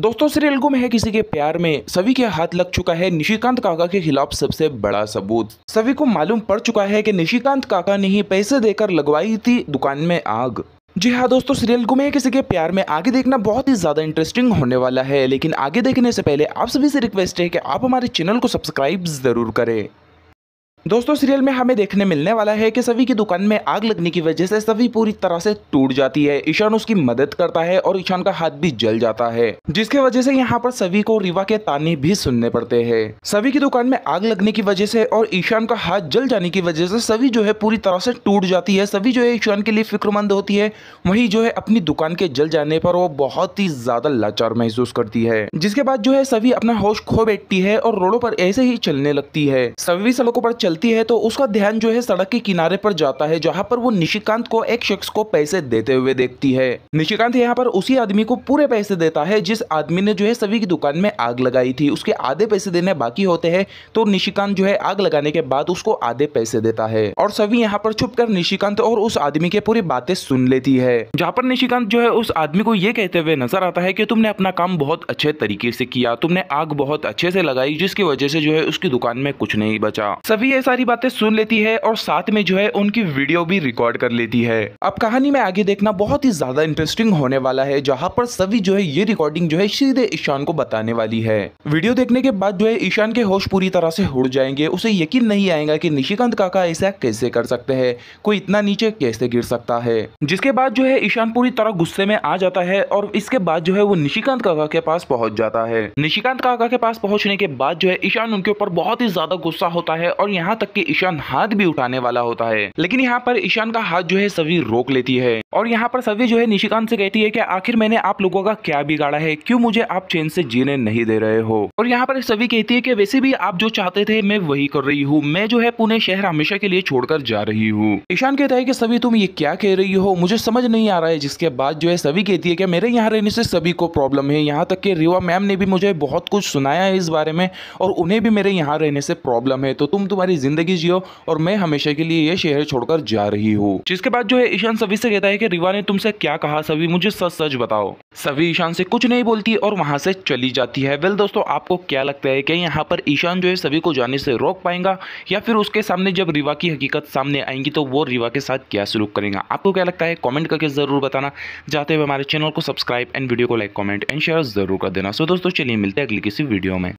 दोस्तों सीरियल गुम है किसी के प्यार में सभी के हाथ लग चुका है निशिकांत काका के खिलाफ सबसे बड़ा सबूत सभी को मालूम पड़ चुका है कि निशिकांत काका ने ही पैसे देकर लगवाई थी दुकान में आग जी हाँ दोस्तों सीरियल गुमे किसी के प्यार में आगे देखना बहुत ही ज़्यादा इंटरेस्टिंग होने वाला है लेकिन आगे देखने से पहले आप सभी से रिक्वेस्ट है कि आप हमारे चैनल को सब्सक्राइब ज़रूर करें दोस्तों सीरियल में हमें देखने मिलने वाला है कि सभी की दुकान में आग लगने की वजह से सभी पूरी तरह से टूट जाती है ईशान उसकी मदद करता है और ईशान का हाथ भी जल जाता है जिसके वजह से यहाँ पर सभी को रिवा के ताने भी सुनने पड़ते हैं सभी की दुकान में आग लगने की वजह से और ईशान का हाथ जल जाने की वजह से सभी जो है पूरी तरह से टूट जाती है सभी जो है ईशान के लिए फिक्रमंद होती है वही जो है अपनी दुकान के जल जाने पर वो बहुत ही ज्यादा लाचार महसूस करती है जिसके बाद जो है सभी अपना होश खो बैठती है और रोडो पर ऐसे ही चलने लगती है सभी सड़कों पर चलती है तो उसका ध्यान जो है सड़क के किनारे पर जाता है जहाँ पर वो निशिकांत को एक शख्स को पैसे देते हुए देखती है निशिकांत यहाँ पर उसी आदमी को पूरे पैसे देता है जिस आदमी ने जो है सभी की दुकान में आग लगाई थी उसके आधे पैसे देने बाकी होते हैं तो निशिकांत जो है आग लगाने के बाद उसको आधे पैसे देता है और सभी यहाँ पर छुप कर निशिकांत और उस आदमी के पूरी बातें सुन लेती है जहाँ पर निशिकांत जो है उस आदमी को ये कहते हुए नजर आता है की तुमने अपना काम बहुत अच्छे तरीके से किया तुमने आग बहुत अच्छे से लगाई जिसकी वजह से जो है उसकी दुकान में कुछ नहीं बचा सभी ये सारी बातें सुन लेती है और साथ में जो है उनकी वीडियो भी रिकॉर्ड कर लेती है अब कहानी में आगे देखना बहुत ही ज्यादा इंटरेस्टिंग होने वाला है जहाँ पर सभी जो है ये रिकॉर्डिंग जो है सीधे ईशान को बताने वाली है वीडियो देखने के बाद जो है ईशान के होश पूरी तरह से उड़ जाएंगे उसे यकीन नहीं आएगा की निशिकांत काका ऐसा कैसे कर सकते हैं कोई इतना नीचे कैसे गिर सकता है जिसके बाद जो है ईशान पूरी तरह गुस्से में आ जाता है और इसके बाद जो है वो निशिकांत काका के पास पहुंच जाता है निशिकांत काका के पास पहुंचने के बाद जो है ईशान उनके ऊपर बहुत ही ज्यादा गुस्सा होता है और यहाँ यहाँ तक कि ईशान हाथ भी उठाने वाला होता है लेकिन यहाँ पर ईशान का हाथ जो है सभी रोक लेती है और यहाँ पर सभी जो है निशिकांत से कहती है कि आखिर मैंने आप लोगों का क्या बिगाड़ा है क्यों मुझे आप चैन से जीने नहीं दे रहे हो और यहाँ पर सभी कहती है कि वैसे भी आप जो चाहते थे मैं वही कर रही हूँ मैं जो है पुणे शहर हमेशा के लिए छोड़कर जा रही हूँ ईशान कहता है कि सभी तुम ये क्या कह रही हो मुझे समझ नहीं आ रहा है जिसके बाद जो है सभी कहती है कि मेरे यहाँ रहने से सभी को प्रॉब्लम है यहाँ तक कि रिवा मैम ने भी मुझे बहुत कुछ सुनाया है इस बारे में और उन्हें भी मेरे यहाँ रहने से प्रॉब्लम है तो तुम तुम्हारी जिंदगी जियो और मैं हमेशा के लिए ये शहर छोड़कर जा रही हूँ जिसके बाद जो है ईशान सभी से कहता है कि रिवा ने तुमसे क्या कहा सभी मुझे सच सच बताओ सभी ईशान से कुछ नहीं बोलती और वहां से चली जाती है वेल दोस्तों आपको क्या लगता है कि यहाँ पर ईशान जो है सभी को जाने से रोक पाएगा या फिर उसके सामने जब रिवा की हकीकत सामने आएंगी तो वो रिवा के साथ क्या सलूक करेगा आपको क्या लगता है कॉमेंट करके ज़रूर बताना जाते हुए हमारे चैनल को सब्सक्राइब एंड वीडियो को लाइक कॉमेंट एंड शेयर ज़रूर कर देना सो दोस्तों चलिए मिलते हैं अगली किसी वीडियो में